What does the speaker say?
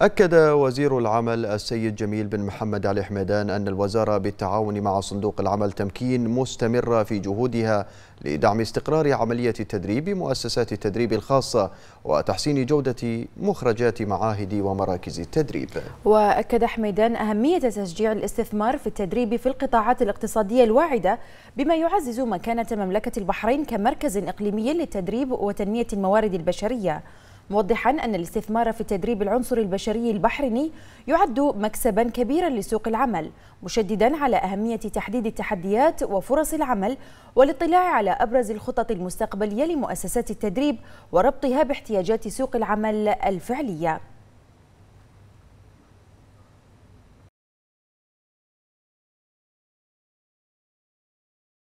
أكد وزير العمل السيد جميل بن محمد علي حميدان أن الوزارة بالتعاون مع صندوق العمل تمكين مستمرة في جهودها لدعم استقرار عملية التدريب مؤسسات التدريب الخاصة وتحسين جودة مخرجات معاهد ومراكز التدريب وأكد حميدان أهمية تشجيع الاستثمار في التدريب في القطاعات الاقتصادية الواعدة بما يعزز مكانة مملكة البحرين كمركز إقليمي للتدريب وتنمية الموارد البشرية موضحا أن الاستثمار في تدريب العنصر البشري البحريني يعد مكسبا كبيرا لسوق العمل مشددا على أهمية تحديد التحديات وفرص العمل والاطلاع على أبرز الخطط المستقبلية لمؤسسات التدريب وربطها باحتياجات سوق العمل الفعليه